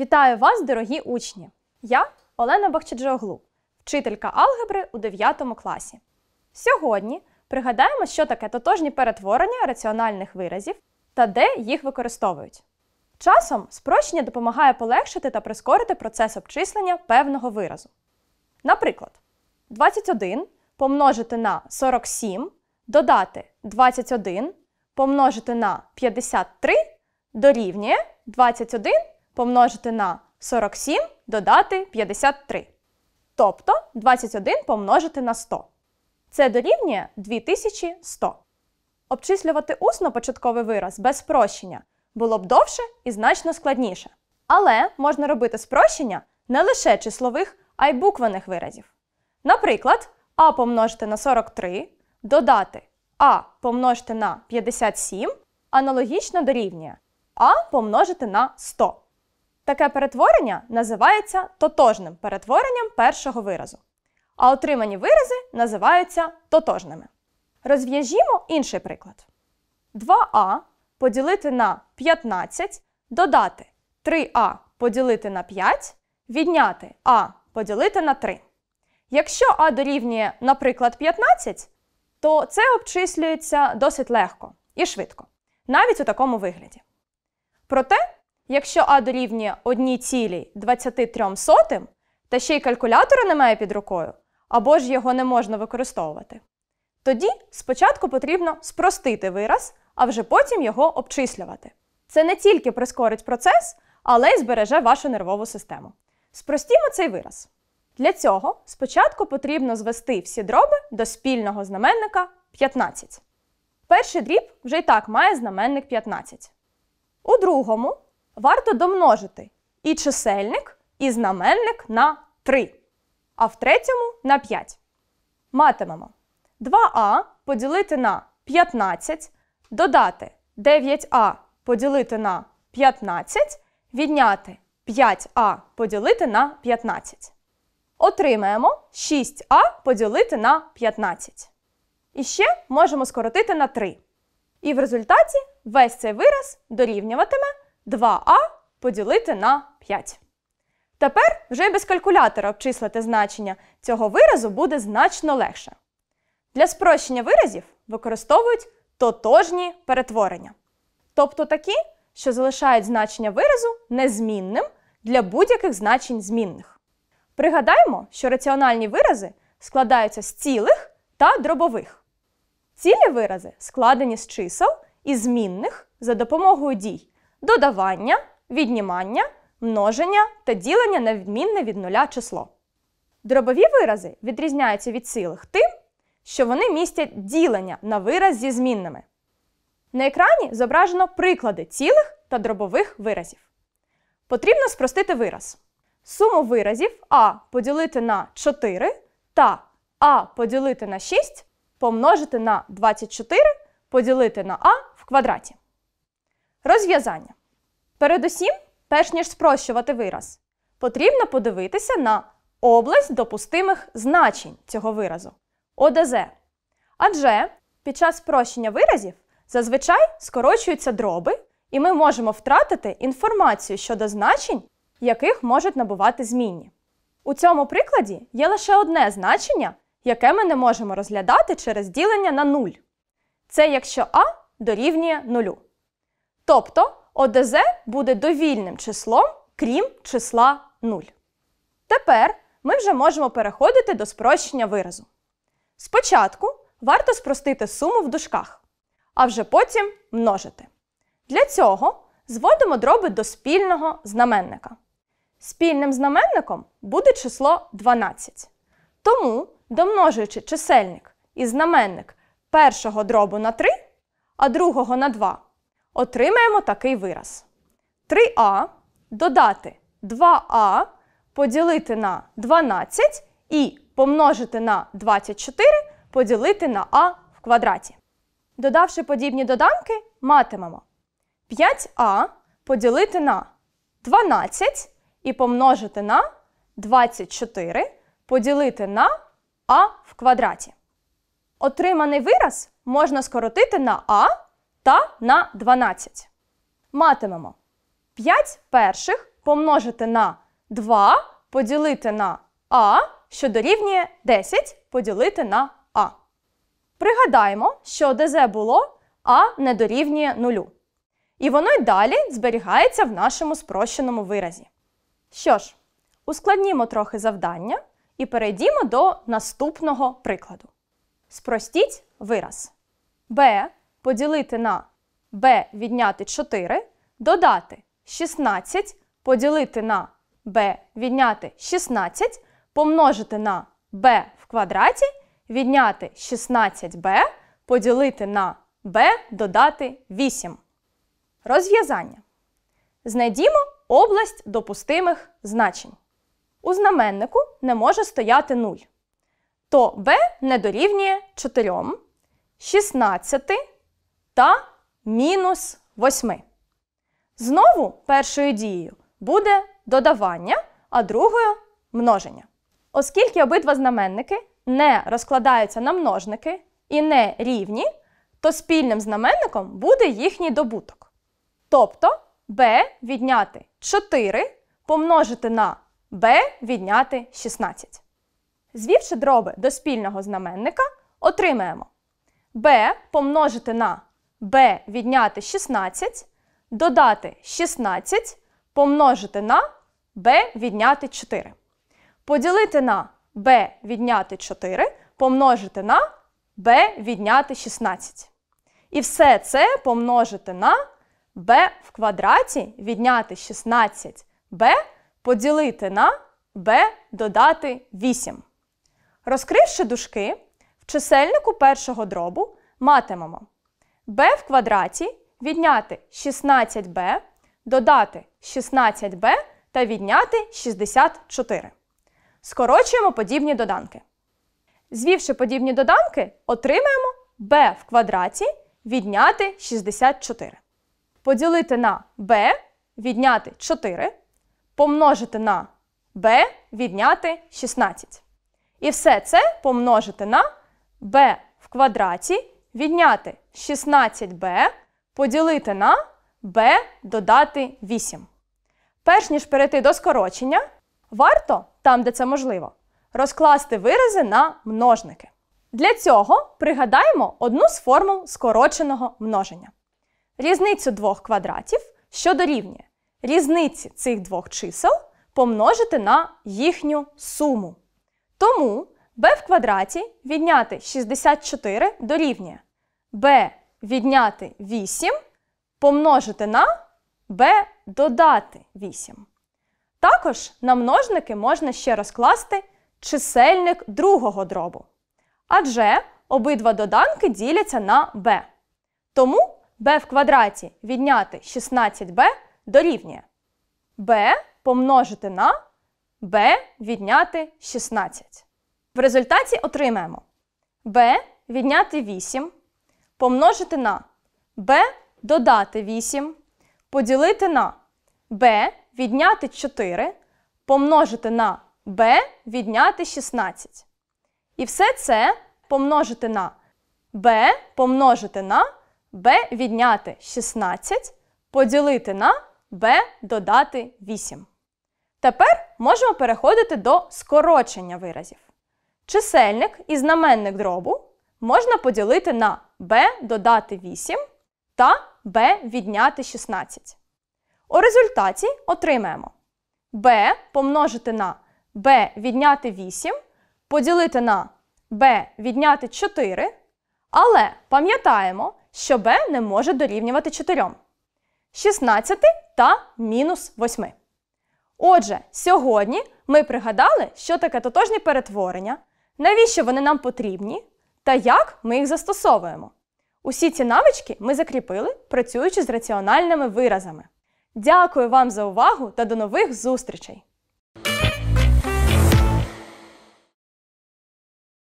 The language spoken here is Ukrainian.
Вітаю вас, дорогі учні! Я Олена Бахчаджоглу, вчителька алгебри у 9 класі. Сьогодні пригадаємо, що таке тотожні перетворення раціональних виразів та де їх використовують. Часом спрощення допомагає полегшити та прискорити процес обчислення певного виразу. Наприклад, 21 помножити на 47, додати 21 помножити на 53 дорівнює 21 помножити на 47 додати 53. Тобто 21 помножити на 100. Це дорівнює 2100. Обчислювати усно початковий вираз без спрощення було б довше і значно складніше. Але можна робити спрощення не лише числових, а й буквених виразів. Наприклад, а помножити на 43 додати а помножити на 57 аналогічно дорівнює а помножити на 100. Таке перетворення називається тотожним перетворенням першого виразу, а отримані вирази називаються тотожними. Розв'яжімо інший приклад. 2а поділити на 15, додати 3а поділити на 5, відняти а поділити на 3. Якщо а дорівнює, наприклад, 15, то це обчислюється досить легко і швидко, навіть у такому вигляді. Проте Якщо А дорівнює 1,23 сотим, та ще й калькулятора немає під рукою, або ж його не можна використовувати, тоді спочатку потрібно спростити вираз, а вже потім його обчислювати. Це не тільки прискорить процес, але й збереже вашу нервову систему. Спростімо цей вираз. Для цього спочатку потрібно звести всі дроби до спільного знаменника 15. Перший дріб вже й так має знаменник 15. У другому варто домножити і чисельник, і знаменник на 3, а в третьому на 5. Матимемо 2а поділити на 15, додати 9а поділити на 15, відняти 5а поділити на 15. Отримаємо 6а поділити на 15. І ще можемо скоротити на 3. І в результаті весь цей вираз дорівнюватиме 2а поділити на 5. Тепер вже без калькулятора обчислити значення цього виразу буде значно легше. Для спрощення виразів використовують тотожні перетворення. Тобто такі, що залишають значення виразу незмінним для будь-яких значень змінних. Пригадаємо, що раціональні вирази складаються з цілих та дробових. Цілі вирази складені з чисел і змінних за допомогою дій додавання, віднімання, множення та ділення на відмінне від нуля число. Дробові вирази відрізняються від цілих тим, що вони містять ділення на вираз зі змінними. На екрані зображено приклади цілих та дробових виразів. Потрібно спростити вираз. Суму виразів А поділити на 4 та А поділити на 6 помножити на 24 поділити на А в квадраті. Розв'язання. Передусім, перш ніж спрощувати вираз, потрібно подивитися на область допустимих значень цього виразу ОДЗ. Адже під час спрощення виразів зазвичай скорочуються дроби, і ми можемо втратити інформацію щодо значень, яких можуть набувати змінні. У цьому прикладі є лише одне значення, яке ми не можемо розглядати через ділення на нуль, Це якщо А дорівнює нулю. Тобто ОДЗ буде довільним числом, крім числа 0. Тепер ми вже можемо переходити до спрощення виразу. Спочатку варто спростити суму в дужках, а вже потім множити. Для цього зводимо дроби до спільного знаменника. Спільним знаменником буде число 12. Тому, домножуючи чисельник і знаменник першого дробу на 3, а другого на 2, Отримаємо такий вираз. 3а додати 2а поділити на 12 і помножити на 24 поділити на а в квадраті. Додавши подібні доданки, матимемо 5а поділити на 12 і помножити на 24 поділити на а в квадраті. Отриманий вираз можна скоротити на а та на 12. Матимемо 5 перших помножити на 2 поділити на А, що дорівнює 10 поділити на А. Пригадаємо, що ДЗ було А не дорівнює нулю. І воно й далі зберігається в нашому спрощеному виразі. Що ж, ускладнімо трохи завдання і перейдімо до наступного прикладу. Спростіть вираз. Б поділити на b відняти 4, додати 16, поділити на b відняти 16, помножити на b в квадраті, відняти 16b, поділити на b додати 8. Розв'язання. Знайдімо область допустимих значень. У знаменнику не може стояти 0. То b не дорівнює 4, 16 та мінус 8. Знову першою дією буде додавання, а другою множення. Оскільки обидва знаменники не розкладаються на множники і не рівні, то спільним знаменником буде їхній добуток. Тобто b відняти 4 помножити на b відняти 16. Звівши дроби до спільного знаменника, отримаємо b помножити на Б відняти 16, додати 16, помножити на Б відняти 4. Поділити на Б відняти 4, помножити на Б відняти 16. І все це помножити на Б в квадраті відняти 16b поділити на Б додати 8. Розкривши дужки, в чисельнику першого дробу матимемо b в квадраті відняти 16b, додати 16b та відняти 64. Скорочуємо подібні доданки. Звівши подібні доданки, отримаємо b в квадраті відняти 64. Поділити на b відняти 4, помножити на b відняти 16. І все це помножити на b в квадраті Відняти 16b, поділити на b додати 8. Перш ніж перейти до скорочення, варто, там де це можливо, розкласти вирази на множники. Для цього пригадаємо одну з формул скороченого множення. Різницю двох квадратів, що дорівнює різниці цих двох чисел помножити на їхню суму. Тому b в квадраті відняти 64 дорівнює b відняти 8 помножити на b додати 8. Також на множники можна ще розкласти чисельник другого дробу. Адже обидва доданки діляться на b. Тому b в квадраті відняти 16b дорівнює b помножити на b відняти 16. В результаті отримаємо b відняти 8 помножити на b додати 8, поділити на b відняти 4 помножити на b відняти 16. І все це помножити на b помножити на b відняти 16, поділити на b додати 8. Тепер можемо переходити до скорочення виразів. Чисельник і знаменник дробу можна поділити на b додати 8 та b відняти 16. У результаті отримаємо b помножити на b відняти 8, поділити на b відняти 4. Але пам'ятаємо, що b не може дорівнювати 4. 16 та мінус 8. Отже, сьогодні ми пригадали, що таке тотожні перетворення навіщо вони нам потрібні та як ми їх застосовуємо. Усі ці навички ми закріпили, працюючи з раціональними виразами. Дякую вам за увагу та до нових зустрічей!